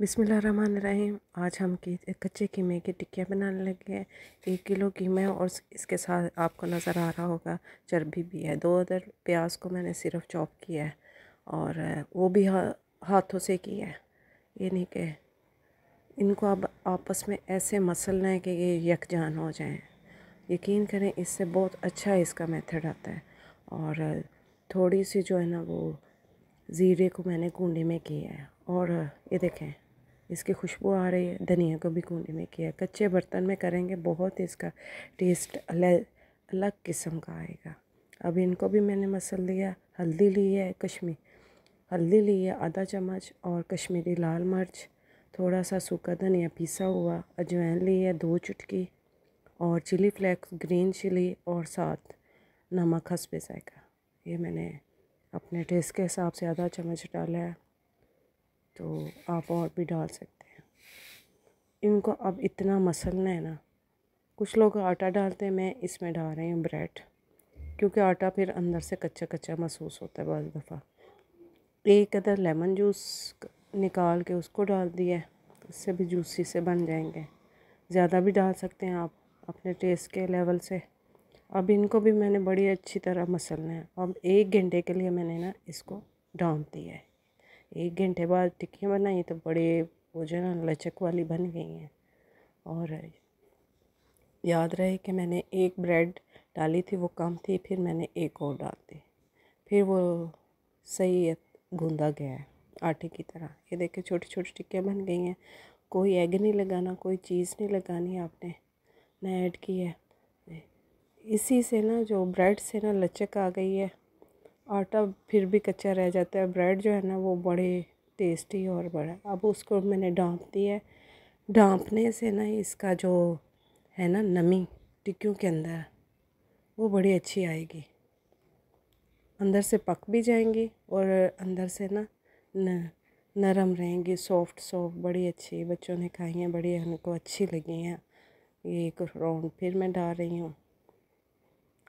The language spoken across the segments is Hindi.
रहीम आज हम की कच्चे कीमे की टिक्कियाँ बनाने लगे हैं एक किलो कीमा और इसके साथ आपको नज़र आ रहा होगा चर्बी भी है दो अदर प्याज को मैंने सिर्फ चॉप किया है और वो भी हा, हाथों से किया है ये नहीं कि इनको अब आपस में ऐसे मसल है कि ये यकजान हो जाएं यकीन करें इससे बहुत अच्छा इसका मेथड आता है और थोड़ी सी जो है ना वो ज़ीरे को मैंने कूडे में किया है और ये देखें इसकी खुशबू आ रही है धनिया को भी कूदी में किया कच्चे बर्तन में करेंगे बहुत ही इसका टेस्ट अलग अलग किस्म का आएगा अब इनको भी मैंने मसल दिया हल्दी ली है कश्मीर हल्दी ली है आधा चम्मच और कश्मीरी लाल मिर्च थोड़ा सा सूखा धनिया पीसा हुआ अजवाइन ली है दो चुटकी और चिली फ्लेक्स ग्रीन चिली और साथ नमक हंस पे जाएगा ये मैंने अपने टेस्ट के हिसाब से आधा चम्मच डाला है तो आप और भी डाल सकते हैं इनको अब इतना मसलना है ना कुछ लोग आटा डालते हैं मैं इसमें डाल रही हूँ ब्रेड क्योंकि आटा फिर अंदर से कच्चा कच्चा महसूस होता है बज़ दफ़ा एक अदर लेमन जूस निकाल के उसको डाल दिया तो उससे भी जूसी से बन जाएंगे ज़्यादा भी डाल सकते हैं आप अपने टेस्ट के लेवल से अब इनको भी मैंने बड़ी अच्छी तरह मसलना है अब एक घंटे के लिए मैंने ना इसको डाल दिया है एक घंटे बाद टिक्कियाँ बनाई तो बड़े वो जो ना लचक वाली बन गई हैं और याद रहे कि मैंने एक ब्रेड डाली थी वो कम थी फिर मैंने एक और डाल दी फिर वो सही गूंदा गया है आटे की तरह ये देखे छोटी छोटी टिक्कियाँ बन गई हैं कोई एग नहीं लगाना कोई चीज़ नहीं लगानी आपने ना ऐड की है इसी से ना जो ब्रेड से ना लचक आ गई है आटा फिर भी कच्चा रह जाता है ब्रेड जो है ना वो बड़े टेस्टी और बड़ा अब उसको मैंने डांप दिया है डांपने से ना इसका जो है ना नमी टिक्कियों के अंदर वो बड़ी अच्छी आएगी अंदर से पक भी जाएंगी और अंदर से ना न नरम रहेंगी सॉफ्ट सॉफ्ट बड़ी अच्छी बच्चों ने खाई हैं बड़ी उनको अच्छी लगी हैं ये एक राउंड फिर मैं डाल रही हूँ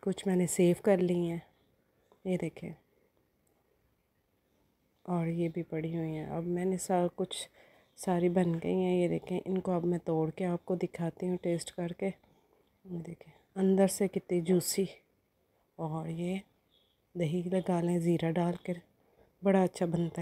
कुछ मैंने सेव कर ली हैं ये देखें और ये भी पड़ी हुई हैं अब मैंने सब कुछ सारी बन गई हैं ये देखें इनको अब मैं तोड़ के आपको दिखाती हूँ टेस्ट करके ये देखें अंदर से कितनी जूसी और ये दही लगा लें ज़ीरा डाल कर बड़ा अच्छा बनता है